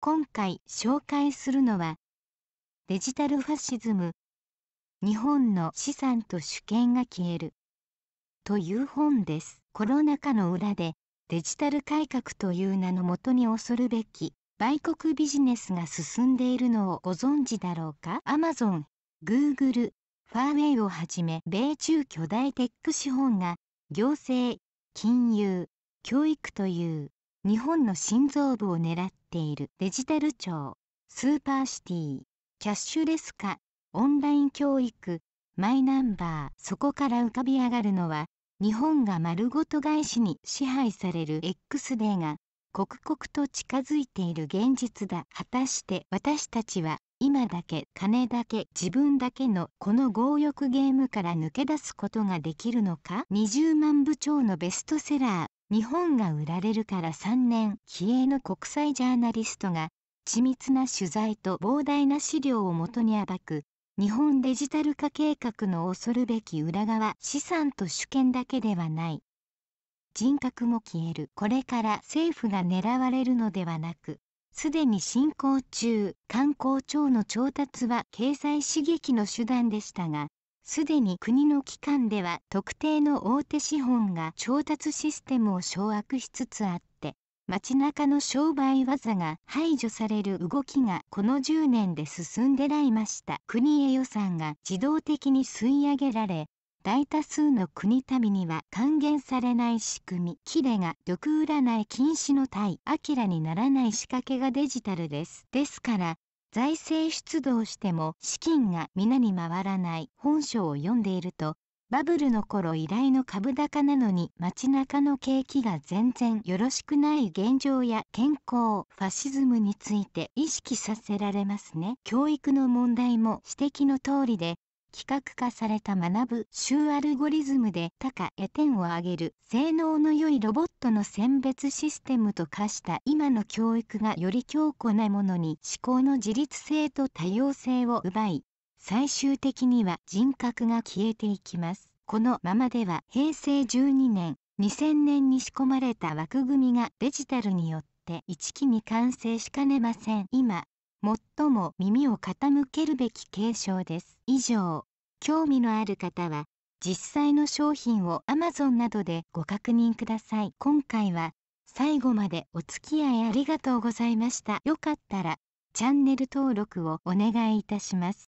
今回紹介するのはデジタルファシズム日本の資産と主権が消えるという本ですコロナ禍の裏でデジタル改革という名のもとに恐るべき売国ビジネスが進んでいるのをご存知だろうかアマゾン、グーグル、ファーウェイをはじめ米中巨大テック資本が行政、金融、教育という日本の心臓部を狙っているデジタル庁スーパーシティキャッシュレス化オンライン教育マイナンバーそこから浮かび上がるのは日本が丸ごと外資に支配される X デーが刻々と近づいている現実だ果たして私たちは今だけ金だけ自分だけのこの強欲ゲームから抜け出すことができるのか20万部超のベストセラー日本が売られるから3年気鋭の国際ジャーナリストが緻密な取材と膨大な資料をもとに暴く日本デジタル化計画の恐るべき裏側資産と主権だけではない人格も消えるこれから政府が狙われるのではなくすでに進行中観光庁の調達は経済刺激の手段でしたがすでに国の機関では特定の大手資本が調達システムを掌握しつつあって街中の商売技が排除される動きがこの10年で進んでらいました国へ予算が自動的に吸い上げられ大多数の国民には還元されない仕組みキレが毒占い禁止の対アキラにならない仕掛けがデジタルですですから財政出動しても資金が皆に回らない本書を読んでいるとバブルの頃依頼の株高なのに街中の景気が全然よろしくない現状や健康、ファシズムについて意識させられますね。教育の問題も指摘の通りで企画化された学ぶ集アルゴリズムで高や点を上げる性能の良いロボットの選別システムと化した今の教育がより強固なものに思考の自律性と多様性を奪い最終的には人格が消えていきます。このままでは平成12年2000年に仕込まれた枠組みがデジタルによって一気に完成しかねません。今最も耳を傾けるべき継承です以上興味のある方は実際の商品を Amazon などでご確認ください今回は最後までお付き合いありがとうございましたよかったらチャンネル登録をお願いいたします